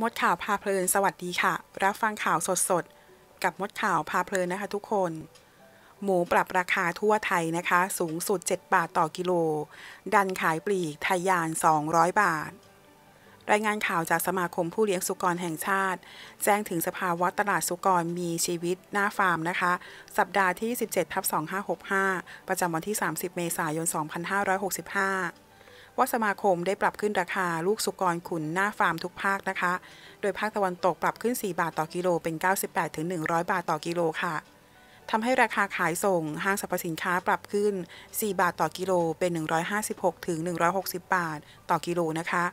มดข่าวพาเพลินสวัสดีค่ะ รับฟังข่าวสดสดกับมดข่าวพาเพลินนะคะทุกคน หมูปรับราคาทั่วไทยนะคะ สูงสุด 7 บาทต่อกิโล ดันขายปลีกทะยาน 200 บาท รายงานข่าวจากสมาคมผู้เลี้ยงสุกรแห่งชาติ แจ้งถึงสภาวะตลาดสุกรมีชีวิตหน้าฟาร์มนะคะ สัปดาห์ที่ 17ทับ2565 ประจำวันที่ 30 เมษายน 2565ว่าสมาคมได้ปรับขึ้นราคาลูกสุกรขุนหน้าฟาร์มทุกภาคนะคะ โดยภาคตะวันตกปรับขึ้น 4 บาทต่อกิโลเป็น 98-100 บาทต่อกิโลค่ะทำให้ราคาขายส่ง ห้างสรรพสินค้าปรับขึ้น 4 บาทต่อกิโลเป็น 156-160 บาท ต่อกิโลนะคะ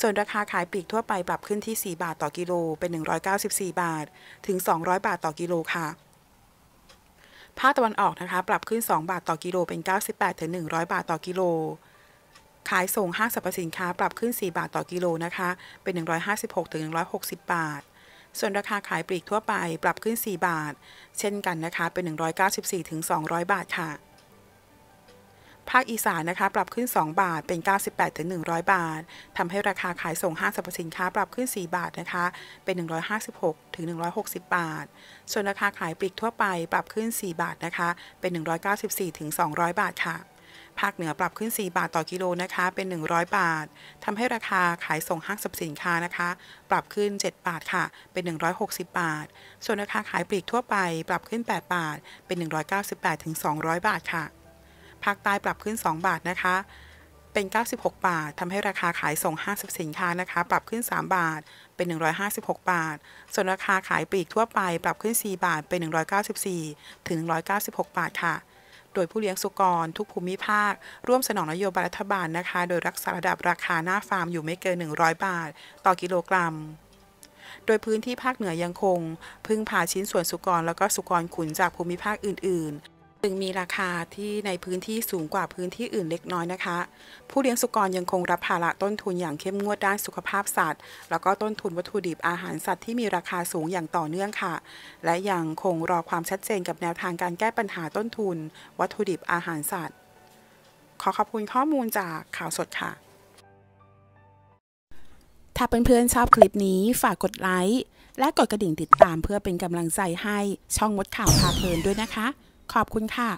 ส่วนราคาขายปลีกทั่วไปปรับขึ้นที่ 4 บาทต่อกิโลเป็น 194 บาท ถึง 200 บาทต่อกิโลค่ะ ภาคตะวันออกนะคะปรับขึ้น 2 บาทต่อกิโลเป็น 98-100 บาทต่อกิโลขายส่งห้างสรรพสินค้า ปรับขึ้น 4 บาทต่อกิโลนะคะ เป็น 156-160 บาท ส่วนราคาขายปลีกทั่วไป ปรับขึ้น 4 บาท เช่นกันนะคะ เป็น 194-200 บาทค่ะ ภาคอีสานนะคะปรับขึ้น 2 บาทเป็น 98-100 บาททำให้ราคาขายส่งห้างสรรพสินค้า ปรับขึ้น 4 บาทนะคะ เป็น 156-160 บาท ส่วนราคาขายปลีกทั่วไป ปรับขึ้น 4 บาทนะคะ เป็น 194-200 บาท ค่ะภาคเหนือปรับขึ้น 4 บาทต่อกิโลนะคะ เป็น 100 บาท ทำให้ราคาขายส่งห้างสับสินค้านะคะ ปรับขึ้น 7 บาทค่ะ เป็น 160 บาท ส่วนราคาขายปลีกทั่วไป ปรับขึ้น 8 บาท เป็น 198ถึง200 บาทค่ะภาคใต้ปรับขึ้น 2 บาทนะคะ เป็น 96 บาท ทำให้ราคาขายส่งห้างสสินค้านะคะ ปรับขึ้น 3 บาท เป็น 156 บาท ส่วนราคาขายปลีกทั่วไป ปรับขึ้น 4 บาท เป็น 194ถึง196 บาทค่ะโดยผู้เลี้ยงสุกรทุกภูมิภาค ร่วมสนองนโยบายรัฐบาลนะคะ โดยรักษาระดับราคาหน้าฟาร์มอยู่ไม่เกิน 100 บาท ต่อกิโลกรัม โดยพื้นที่ภาคเหนือยังคง พึ่งพาชิ้นส่วนสุกรแล้วก็สุกรขุนจากภูมิภาคอื่นๆจึงมีราคาที่ในพื้นที่สูงกว่าพื้นที่อื่นเล็กน้อยนะคะ ผู้เลี้ยงสุกรยังคงรับภาระต้นทุนอย่างเข้มงวดด้านสุขภาพสัตว์ แล้วก็ต้นทุนวัตถุดิบอาหารสัตว์ที่มีราคาสูงอย่างต่อเนื่องค่ะ และยังคงรอความชัดเจนกับแนวทางการแก้ปัญหาต้นทุนวัตถุดิบอาหารสัตว์ ขอขอบคุณข้อมูลจากข่าวสดค่ะ ถ้าเเพื่อนๆชอบคลิปนี้ฝากกดไลค์และกดกระดิ่งติดตามเพื่อเป็นกำลังใจให้ช่องมดข่าวพาเพลินด้วยนะคะขอบคุณค่ะ